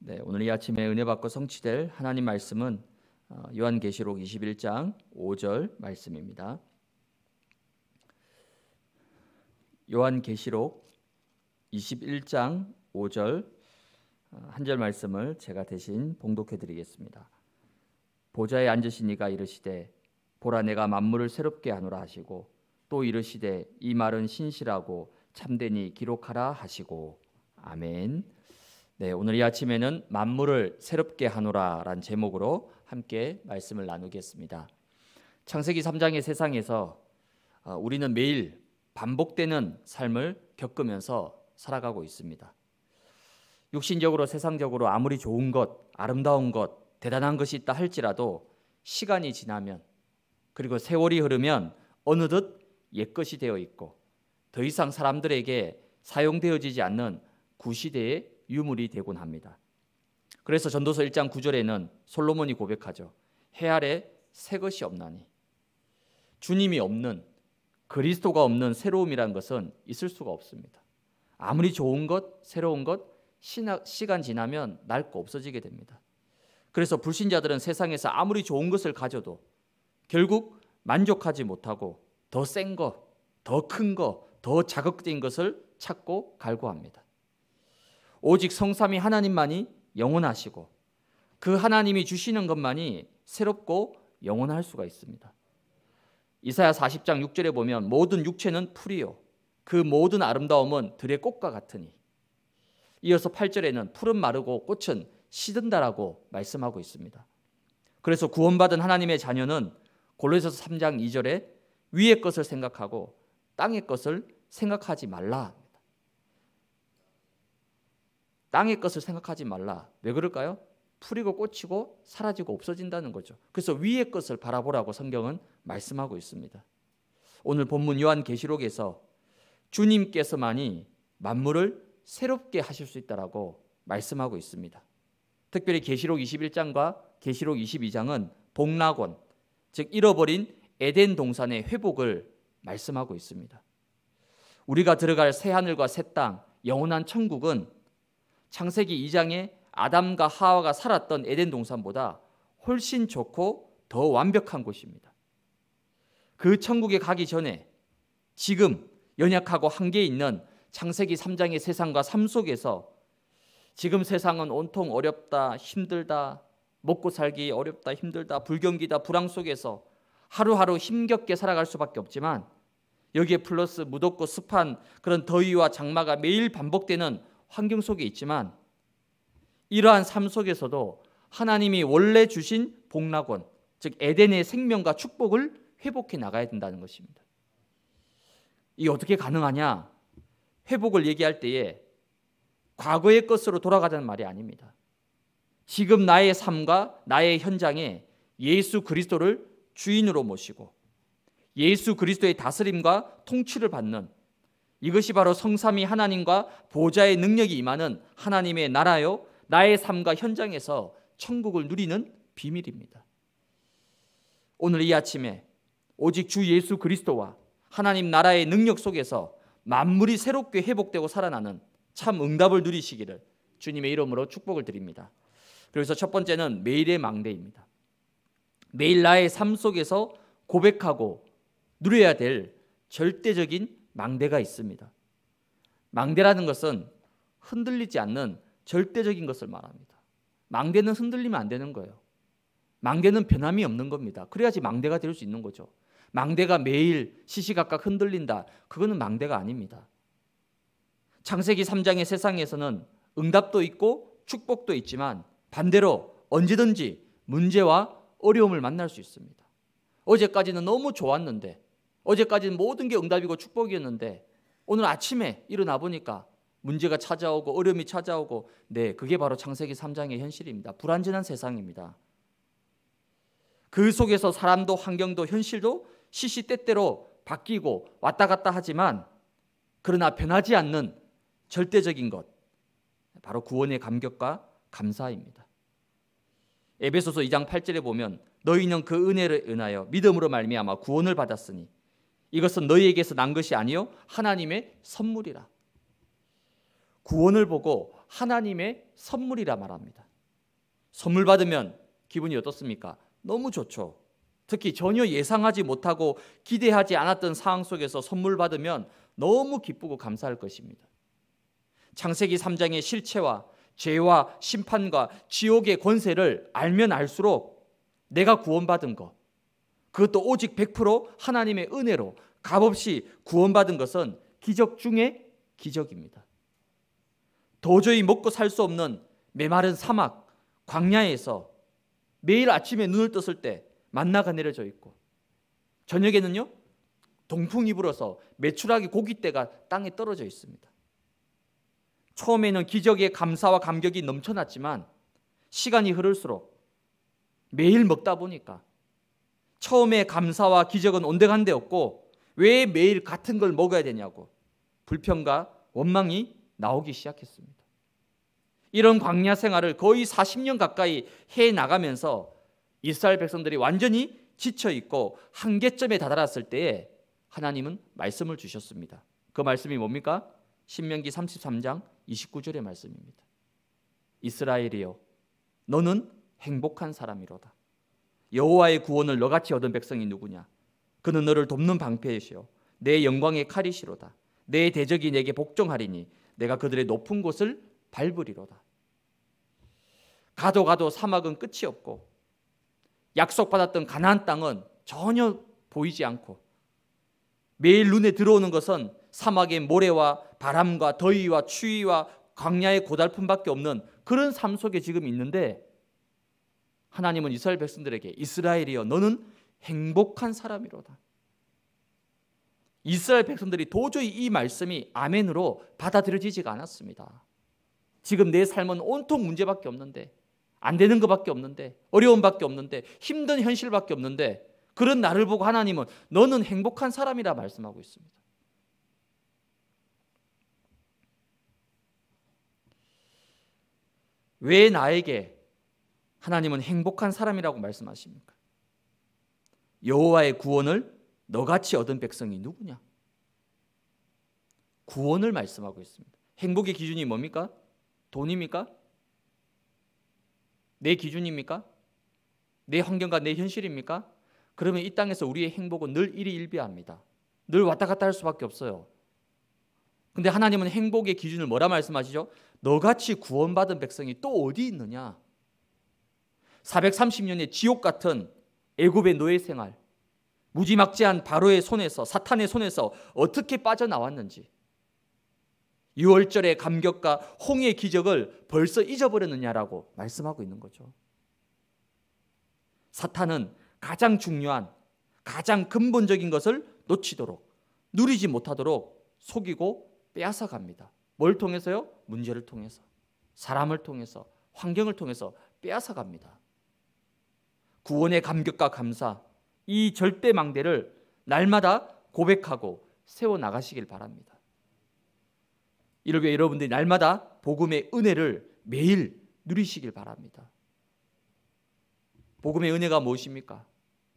네, 오늘 이 아침에 은혜 받고 성취될 하나님 말씀은 어, 요한계시록 21장 5절 말씀입니다. 요한계시록 21장 5절 어, 한절 말씀을 제가 대신 봉독해 드리겠습니다. 보좌에 앉으신 이가 이르시되 보라 내가 만물을 새롭게 하노라 하시고 또 이르시되 이 말은 신실하고 참되니 기록하라 하시고 아멘. 네, 오늘 이 아침에는 만물을 새롭게 하노라라는 제목으로 함께 말씀을 나누겠습니다. 창세기 3장의 세상에서 어, 우리는 매일 반복되는 삶을 겪으면서 살아가고 있습니다. 육신적으로 세상적으로 아무리 좋은 것, 아름다운 것, 대단한 것이 있다 할지라도 시간이 지나면 그리고 세월이 흐르면 어느덧 옛것이 되어 있고 더 이상 사람들에게 사용되어지지 않는 구시대의 유물이 되곤 합니다. 그래서 전도서 1장 9절에는 솔로몬이 고백하죠. 해 아래 새 것이 없나니 주님이 없는 그리스도가 없는 새로움이란 것은 있을 수가 없습니다. 아무리 좋은 것, 새로운 것 시나, 시간 지나면 낡고 없어지게 됩니다. 그래서 불신자들은 세상에서 아무리 좋은 것을 가져도 결국 만족하지 못하고 더센 거, 더큰 거, 더 자극적인 것을 찾고 갈구합니다. 오직 성삼이 하나님만이 영원하시고 그 하나님이 주시는 것만이 새롭고 영원할 수가 있습니다. 이사야 40장 6절에 보면 모든 육체는 풀이요 그 모든 아름다움은 들의 꽃과 같으니 이어서 8절에는 풀은 마르고 꽃은 시든다라고 말씀하고 있습니다. 그래서 구원받은 하나님의 자녀는 골로새서 3장 2절에 위의 것을 생각하고 땅의 것을 생각하지 말라 땅의 것을 생각하지 말라. 왜 그럴까요? 풀이고 꽂히고 사라지고 없어진다는 거죠. 그래서 위의 것을 바라보라고 성경은 말씀하고 있습니다. 오늘 본문 요한계시록에서 주님께서만이 만물을 새롭게 하실 수 있다라고 말씀하고 있습니다. 특별히 계시록 21장과 계시록 22장은 복락원, 즉 잃어버린 에덴 동산의 회복을 말씀하고 있습니다. 우리가 들어갈 새 하늘과 새 땅, 영원한 천국은 창세기 2장에 아담과 하와가 살았던 에덴 동산보다 훨씬 좋고 더 완벽한 곳입니다. 그 천국에 가기 전에 지금 연약하고 한계 있는 창세기 3장의 세상과 삶 속에서 지금 세상은 온통 어렵다, 힘들다, 먹고 살기 어렵다, 힘들다, 불경기다, 불황 속에서 하루하루 힘겹게 살아갈 수밖에 없지만 여기에 플러스 무덥고 습한 그런 더위와 장마가 매일 반복되는 환경 속에 있지만 이러한 삶 속에서도 하나님이 원래 주신 복락원, 즉 에덴의 생명과 축복을 회복해 나가야 된다는 것입니다. 이 어떻게 가능하냐? 회복을 얘기할 때에 과거의 것으로 돌아가자는 말이 아닙니다. 지금 나의 삶과 나의 현장에 예수 그리스도를 주인으로 모시고 예수 그리스도의 다스림과 통치를 받는 이것이 바로 성삼위 하나님과 보좌의 능력이 임하는 하나님의 나라요 나의 삶과 현장에서 천국을 누리는 비밀입니다. 오늘 이 아침에 오직 주 예수 그리스도와 하나님 나라의 능력 속에서 만물이 새롭게 회복되고 살아나는 참 응답을 누리시기를 주님의 이름으로 축복을 드립니다. 그래서 첫 번째는 매일의 망대입니다. 매일 나의 삶 속에서 고백하고 누려야 될 절대적인 망대가 있습니다. 망대라는 것은 흔들리지 않는 절대적인 것을 말합니다. 망대는 흔들리면 안 되는 거예요. 망대는 변함이 없는 겁니다. 그래야지 망대가 될 수 있는 거죠. 망대가 매일 시시각각 흔들린다. 그거는 망대가 아닙니다. 창세기 3장의 세상에서는 응답도 있고 축복도 있지만 반대로 언제든지 문제와 어려움을 만날 수 있습니다. 어제까지는 너무 좋았는데 어제까지는 모든 게 응답이고 축복이었는데 오늘 아침에 일어나 보니까 문제가 찾아오고 어려움이 찾아오고 네, 그게 바로 창세기 3장의 현실입니다. 불안전한 세상입니다. 그 속에서 사람도 환경도 현실도 시시때때로 바뀌고 왔다 갔다 하지만 그러나 변하지 않는 절대적인 것 바로 구원의 감격과 감사입니다. 에베소서 2장 8절에 보면 너희는 그 은혜를 은하여 믿음으로 말미암아 구원을 받았으니 이것은 너희에게서 난 것이 아니요 하나님의 선물이라. 구원을 보고 하나님의 선물이라 말합니다. 선물 받으면 기분이 어떻습니까? 너무 좋죠. 특히 전혀 예상하지 못하고 기대하지 않았던 상황 속에서 선물 받으면 너무 기쁘고 감사할 것입니다. 창세기 3장의 실체와 죄와 심판과 지옥의 권세를 알면 알수록 내가 구원받은 것, 그것도 오직 100% 하나님의 은혜로 값없이 구원받은 것은 기적 중의 기적입니다. 도저히 먹고 살 수 없는 메마른 사막 광야에서 매일 아침에 눈을 떴을 때 만나가 내려져 있고 저녁에는요 동풍이 불어서 메추라기 고깃대가 땅에 떨어져 있습니다. 처음에는 기적의 감사와 감격이 넘쳐났지만 시간이 흐를수록 매일 먹다 보니까 처음에 감사와 기적은 온데간데였고 왜 매일 같은 걸 먹어야 되냐고 불평과 원망이 나오기 시작했습니다. 이런 광야 생활을 거의 40년 가까이 해 나가면서 이스라엘 백성들이 완전히 지쳐 있고 한계점에 다다랐을 때에 하나님은 말씀을 주셨습니다. 그 말씀이 뭡니까? 신명기 33장 29절의 말씀입니다. 이스라엘이여 너는 행복한 사람이로다. 여호와의 구원을 너같이 얻은 백성이 누구냐? 그는 너를 돕는 방패이시요 내 영광의 칼이시로다. 내 대적이 내게 복종하리니 내가 그들의 높은 곳을 밟으리로다. 가도 가도 사막은 끝이 없고 약속받았던 가나안 땅은 전혀 보이지 않고 매일 눈에 들어오는 것은 사막의 모래와 바람과 더위와 추위와 광야의 고달픔밖에 없는 그런 삶 속에 지금 있는데 하나님은 이스라엘 백성들에게 이스라엘이여 너는 행복한 사람이로다. 이스라엘 백성들이 도저히 이 말씀이 아멘으로 받아들여지지가 않았습니다. 지금 내 삶은 온통 문제밖에 없는데 안 되는 것밖에 없는데 어려움밖에 없는데 힘든 현실밖에 없는데 그런 나를 보고 하나님은 너는 행복한 사람이라 말씀하고 있습니다. 왜 나에게 하나님은 행복한 사람이라고 말씀하십니까? 여호와의 구원을 너같이 얻은 백성이 누구냐? 구원을 말씀하고 있습니다. 행복의 기준이 뭡니까? 돈입니까? 내 기준입니까? 내 환경과 내 현실입니까? 그러면 이 땅에서 우리의 행복은 늘 일희일비합니다. 늘 왔다 갔다 할 수밖에 없어요. 근데 하나님은 행복의 기준을 뭐라 말씀하시죠? 너같이 구원받은 백성이 또 어디 있느냐? 430년의 지옥 같은 애굽의 노예 생활, 무지막지한 바로의 손에서 사탄의 손에서 어떻게 빠져나왔는지 유월절의 감격과 홍해의 기적을 벌써 잊어버렸느냐라고 말씀하고 있는 거죠. 사탄은 가장 중요한 가장 근본적인 것을 놓치도록 누리지 못하도록 속이고 빼앗아 갑니다. 뭘 통해서요? 문제를 통해서, 사람을 통해서, 환경을 통해서 빼앗아 갑니다. 구원의 감격과 감사, 이 절대망대를 날마다 고백하고 세워 나가시길 바랍니다. 이를 위해 여러분들이 날마다 복음의 은혜를 매일 누리시길 바랍니다. 복음의 은혜가 무엇입니까?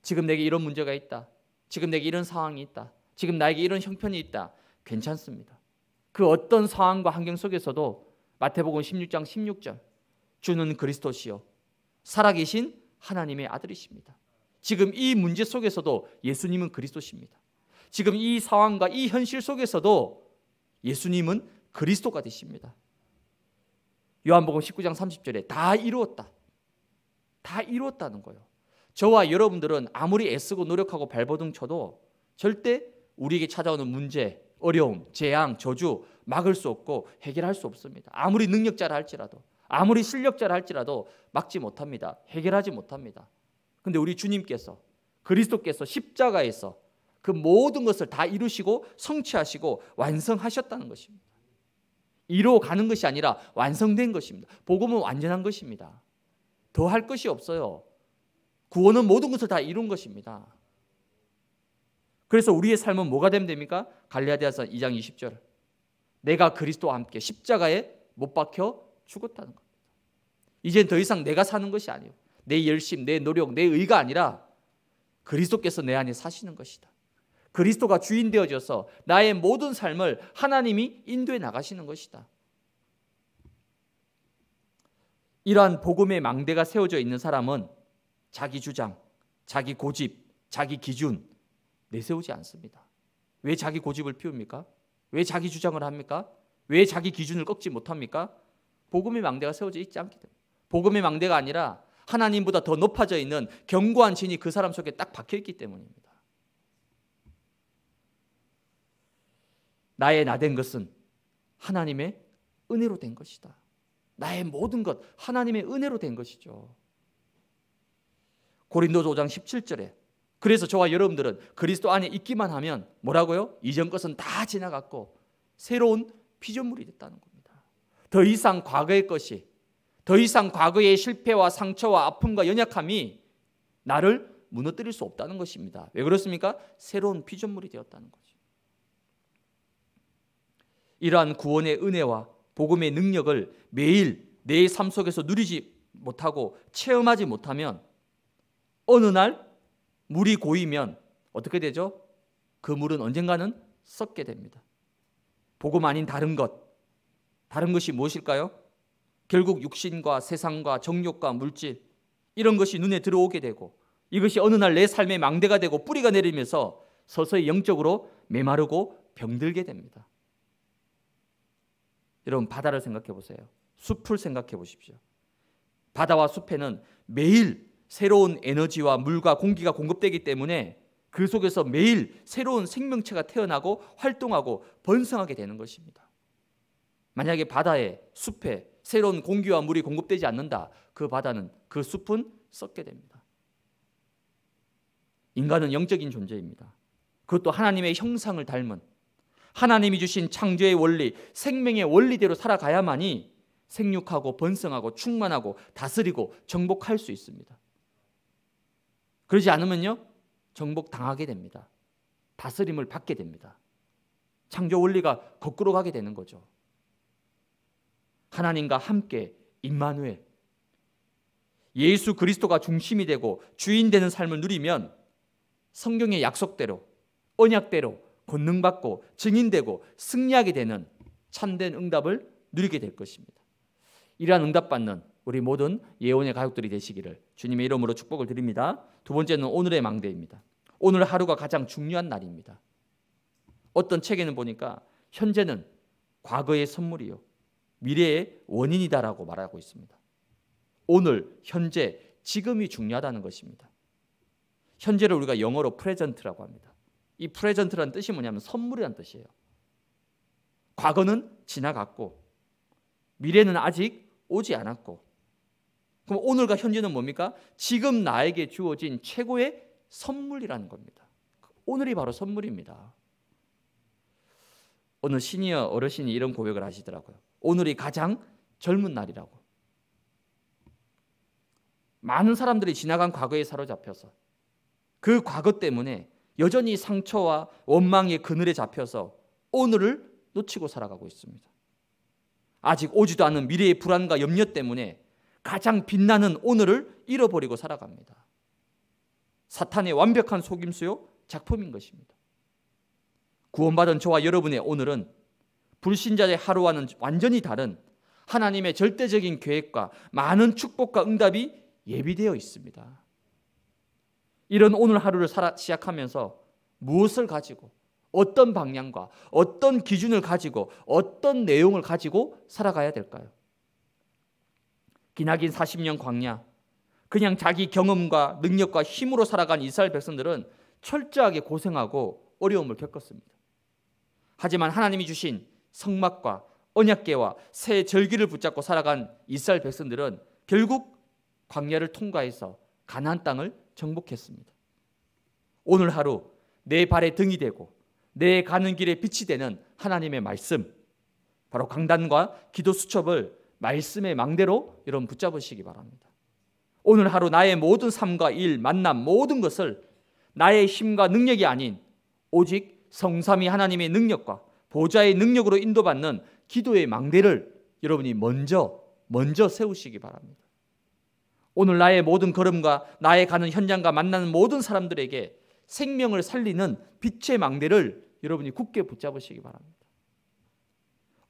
지금 내게 이런 문제가 있다. 지금 내게 이런 상황이 있다. 지금 나에게 이런 형편이 있다. 괜찮습니다. 그 어떤 상황과 환경 속에서도 마태복음 16장 16절 주는 그리스도시요 살아계신 하나님의 아들이십니다. 지금 이 문제 속에서도 예수님은 그리스도십니다. 지금 이 상황과 이 현실 속에서도 예수님은 그리스도가 되십니다. 요한복음 19장 30절에 다 이루었다. 다 이루었다는 거예요. 저와 여러분들은 아무리 애쓰고 노력하고 발버둥 쳐도 절대 우리에게 찾아오는 문제, 어려움, 재앙, 저주 막을 수 없고 해결할 수 없습니다. 아무리 능력자라 할지라도 아무리 실력자라 할지라도 막지 못합니다. 해결하지 못합니다. 근데 우리 주님께서 그리스도께서 십자가에서 그 모든 것을 다 이루시고 성취하시고 완성하셨다는 것입니다. 이루어 가는 것이 아니라 완성된 것입니다. 복음은 완전한 것입니다. 더 할 것이 없어요. 구원은 모든 것을 다 이룬 것입니다. 그래서 우리의 삶은 뭐가 되면 됩니까? 갈라디아서 2장 20절. 내가 그리스도와 함께 십자가에 못 박혀 죽었다는 겁니다. 이젠 더 이상 내가 사는 것이 아니요. 내 열심, 내 노력, 내 의가 아니라 그리스도께서 내 안에 사시는 것이다. 그리스도가 주인 되어져서 나의 모든 삶을 하나님이 인도해 나가시는 것이다. 이러한 복음의 망대가 세워져 있는 사람은 자기 주장, 자기 고집, 자기 기준 내세우지 않습니다. 왜 자기 고집을 피웁니까? 왜 자기 주장을 합니까? 왜 자기 기준을 꺾지 못합니까? 복음의 망대가 세워져 있지 않기 때문에 복음의 망대가 아니라 하나님보다 더 높아져 있는 견고한 진이 그 사람 속에 딱 박혀 있기 때문입니다. 나의 나 된 것은 하나님의 은혜로 된 것이다. 나의 모든 것 하나님의 은혜로 된 것이죠. 고린도서 5장 17절에 그래서 저와 여러분들은 그리스도 안에 있기만 하면 뭐라고요? 이전 것은 다 지나갔고 새로운 피조물이 됐다는 거예요. 더 이상 과거의 것이, 더 이상 과거의 실패와 상처와 아픔과 연약함이 나를 무너뜨릴 수 없다는 것입니다. 왜 그렇습니까? 새로운 피조물이 되었다는 거죠. 이러한 구원의 은혜와 복음의 능력을 매일 내 삶 속에서 누리지 못하고 체험하지 못하면 어느 날 물이 고이면 어떻게 되죠? 그 물은 언젠가는 썩게 됩니다. 복음 아닌 다른 것, 다른 것이 무엇일까요? 결국 육신과 세상과 정욕과 물질 이런 것이 눈에 들어오게 되고 이것이 어느 날 내 삶의 망대가 되고 뿌리가 내리면서 서서히 영적으로 메마르고 병들게 됩니다. 여러분 바다를 생각해 보세요. 숲을 생각해 보십시오. 바다와 숲에는 매일 새로운 에너지와 물과 공기가 공급되기 때문에 그 속에서 매일 새로운 생명체가 태어나고 활동하고 번성하게 되는 것입니다. 만약에 바다에 숲에 새로운 공기와 물이 공급되지 않는다. 그 바다는 그 숲은 썩게 됩니다. 인간은 영적인 존재입니다. 그것도 하나님의 형상을 닮은 하나님이 주신 창조의 원리, 생명의 원리대로 살아가야만이 생육하고 번성하고 충만하고 다스리고 정복할 수 있습니다. 그러지 않으면요. 정복 당하게 됩니다. 다스림을 받게 됩니다. 창조 원리가 거꾸로 가게 되는 거죠. 하나님과 함께 임마누엘 예수 그리스도가 중심이 되고 주인 되는 삶을 누리면 성경의 약속대로 언약대로 권능받고 증인되고 승리하게 되는 참된 응답을 누리게 될 것입니다. 이러한 응답받는 우리 모든 예언의 가족들이 되시기를 주님의 이름으로 축복을 드립니다. 두 번째는 오늘의 망대입니다. 오늘 하루가 가장 중요한 날입니다. 어떤 책에는 보니까 현재는 과거의 선물이요 미래의 원인이다라고 말하고 있습니다. 오늘, 현재, 지금이 중요하다는 것입니다. 현재를 우리가 영어로 프레젠트라고 합니다. 이 프레젠트라는 뜻이 뭐냐면 선물이란 뜻이에요. 과거는 지나갔고 미래는 아직 오지 않았고 그럼 오늘과 현재는 뭡니까? 지금 나에게 주어진 최고의 선물이라는 겁니다. 오늘이 바로 선물입니다. 어느 시니어 어르신이 이런 고백을 하시더라고요. 오늘이 가장 젊은 날이라고. 많은 사람들이 지나간 과거에 사로잡혀서 그 과거 때문에 여전히 상처와 원망의 그늘에 잡혀서 오늘을 놓치고 살아가고 있습니다. 아직 오지도 않은 미래의 불안과 염려 때문에 가장 빛나는 오늘을 잃어버리고 살아갑니다. 사탄의 완벽한 속임수요 작품인 것입니다. 구원받은 저와 여러분의 오늘은 불신자의 하루와는 완전히 다른 하나님의 절대적인 계획과 많은 축복과 응답이 예비되어 있습니다. 이런 오늘 하루를 살아, 시작하면서 무엇을 가지고 어떤 방향과 어떤 기준을 가지고 어떤 내용을 가지고 살아가야 될까요? 기나긴 40년 광야 그냥 자기 경험과 능력과 힘으로 살아간 이스라엘 백성들은 철저하게 고생하고 어려움을 겪었습니다. 하지만 하나님이 주신 성막과 언약계와 새 절기를 붙잡고 살아간 이스라엘 백성들은 결국 광야를 통과해서 가나안 땅을 정복했습니다. 오늘 하루 내 발에 등이 되고 내 가는 길에 빛이 되는 하나님의 말씀 바로 강단과 기도 수첩을 말씀의 망대로 여러분 붙잡으시기 바랍니다. 오늘 하루 나의 모든 삶과 일, 만남 모든 것을 나의 힘과 능력이 아닌 오직 성삼위 하나님의 능력과 보좌의 능력으로 인도받는 기도의 망대를 여러분이 먼저 먼저 세우시기 바랍니다. 오늘 나의 모든 걸음과 나의 가는 현장과 만나는 모든 사람들에게 생명을 살리는 빛의 망대를 여러분이 굳게 붙잡으시기 바랍니다.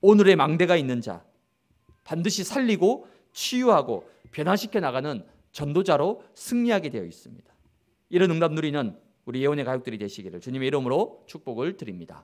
오늘의 망대가 있는 자 반드시 살리고 치유하고 변화시켜 나가는 전도자로 승리하게 되어 있습니다. 이런 응답 누리는 우리 예언의 가족들이 되시기를 주님의 이름으로 축복을 드립니다.